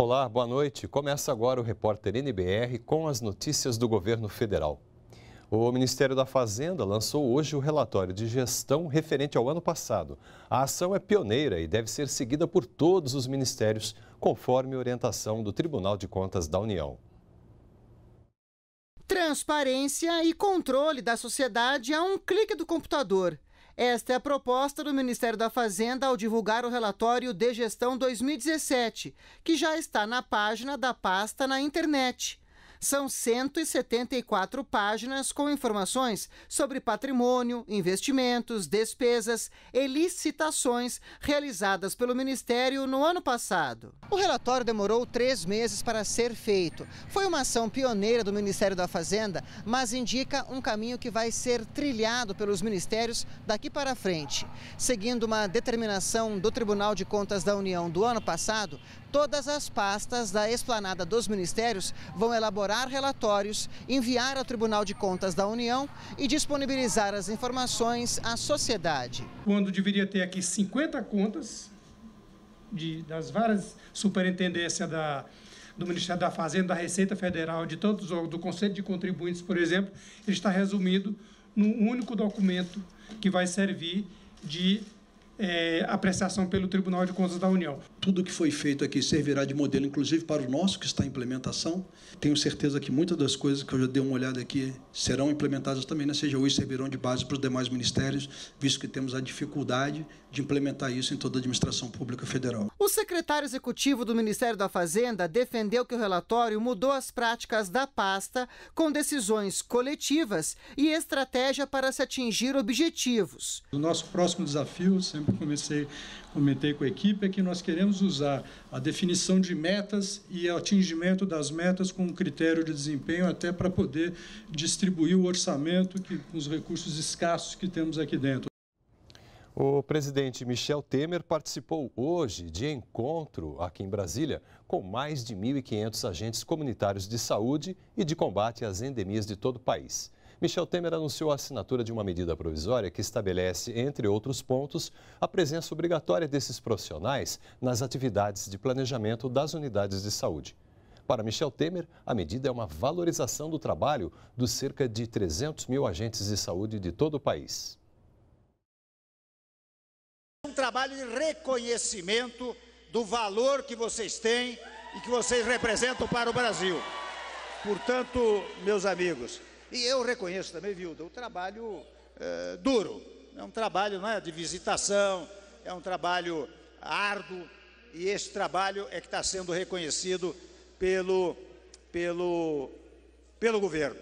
Olá, boa noite. Começa agora o repórter NBR com as notícias do governo federal. O Ministério da Fazenda lançou hoje o relatório de gestão referente ao ano passado. A ação é pioneira e deve ser seguida por todos os ministérios, conforme orientação do Tribunal de Contas da União. Transparência e controle da sociedade a um clique do computador. Esta é a proposta do Ministério da Fazenda ao divulgar o relatório de gestão 2017, que já está na página da pasta na internet. São 174 páginas com informações sobre patrimônio, investimentos, despesas e licitações realizadas pelo Ministério no ano passado. O relatório demorou três meses para ser feito. Foi uma ação pioneira do Ministério da Fazenda, mas indica um caminho que vai ser trilhado pelos ministérios daqui para frente. Seguindo uma determinação do Tribunal de Contas da União do ano passado, todas as pastas da esplanada dos ministérios vão elaborar elaborar relatórios, enviar ao Tribunal de Contas da União e disponibilizar as informações à sociedade. Quando deveria ter aqui 50 contas de, das várias superintendências da, do Ministério da Fazenda, da Receita Federal, de todos os órgãos, do Conselho de Contribuintes, por exemplo, ele está resumido num único documento que vai servir de é, apreciação pelo Tribunal de Contas da União tudo o que foi feito aqui servirá de modelo, inclusive para o nosso que está em implementação. Tenho certeza que muitas das coisas que eu já dei uma olhada aqui serão implementadas também na CGU e servirão de base para os demais ministérios, visto que temos a dificuldade de implementar isso em toda a administração pública federal. O secretário executivo do Ministério da Fazenda defendeu que o relatório mudou as práticas da pasta com decisões coletivas e estratégia para se atingir objetivos. O nosso próximo desafio, sempre comecei comentei com a equipe, é que nós queremos usar a definição de metas e atingimento das metas com critério de desempenho, até para poder distribuir o orçamento que, com os recursos escassos que temos aqui dentro. O presidente Michel Temer participou hoje de encontro aqui em Brasília com mais de 1.500 agentes comunitários de saúde e de combate às endemias de todo o país. Michel Temer anunciou a assinatura de uma medida provisória que estabelece, entre outros pontos, a presença obrigatória desses profissionais nas atividades de planejamento das unidades de saúde. Para Michel Temer, a medida é uma valorização do trabalho dos cerca de 300 mil agentes de saúde de todo o país. Um trabalho de reconhecimento do valor que vocês têm e que vocês representam para o Brasil. Portanto, meus amigos, e eu reconheço também, Vilda, o trabalho é, duro. É um trabalho é, de visitação, é um trabalho árduo, e esse trabalho é que está sendo reconhecido pelo, pelo, pelo governo.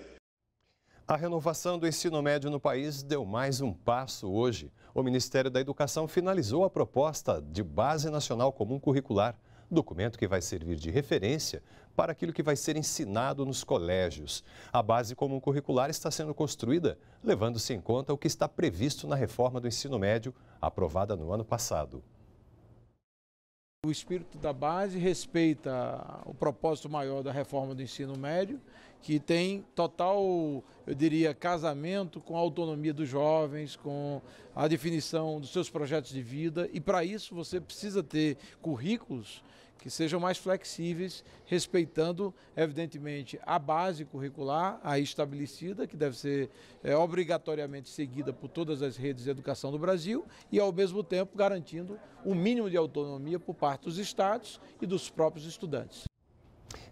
A renovação do ensino médio no país deu mais um passo hoje. O Ministério da Educação finalizou a proposta de Base Nacional Comum Curricular documento que vai servir de referência para aquilo que vai ser ensinado nos colégios. A base comum curricular está sendo construída, levando-se em conta o que está previsto na reforma do ensino médio, aprovada no ano passado. O espírito da base respeita o propósito maior da reforma do ensino médio, que tem total, eu diria, casamento com a autonomia dos jovens, com a definição dos seus projetos de vida. E para isso você precisa ter currículos que sejam mais flexíveis, respeitando, evidentemente, a base curricular aí estabelecida, que deve ser é, obrigatoriamente seguida por todas as redes de educação do Brasil, e, ao mesmo tempo, garantindo o mínimo de autonomia por parte dos estados e dos próprios estudantes.